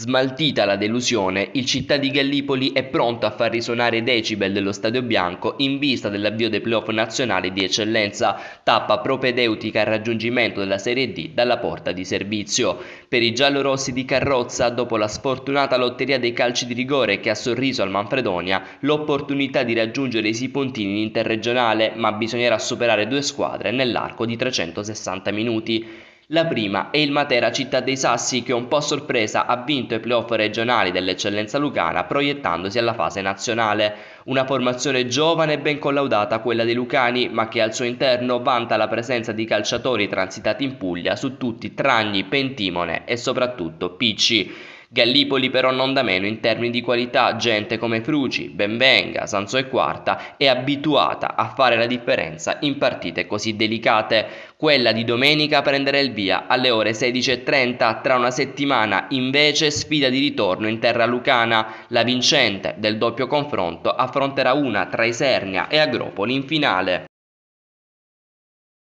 Smaltita la delusione, il Città di Gallipoli è pronto a far risuonare i decibel dello Stadio Bianco in vista dell'avvio dei playoff nazionali di eccellenza, tappa propedeutica al raggiungimento della Serie D dalla porta di servizio. Per i giallorossi di Carrozza, dopo la sfortunata lotteria dei calci di rigore che ha sorriso al Manfredonia, l'opportunità di raggiungere i Sipontini in interregionale, ma bisognerà superare due squadre nell'arco di 360 minuti. La prima è il Matera Città dei Sassi che un po' sorpresa ha vinto i playoff regionali dell'eccellenza lucana proiettandosi alla fase nazionale. Una formazione giovane e ben collaudata quella dei lucani ma che al suo interno vanta la presenza di calciatori transitati in Puglia su tutti Tragni, Pentimone e soprattutto Picci. Gallipoli però non da meno in termini di qualità, gente come Fruci, Benvenga, Sanso e Quarta è abituata a fare la differenza in partite così delicate. Quella di domenica prenderà il via alle ore 16.30, tra una settimana invece sfida di ritorno in terra lucana. La vincente del doppio confronto affronterà una tra Isernia e Agropoli in finale.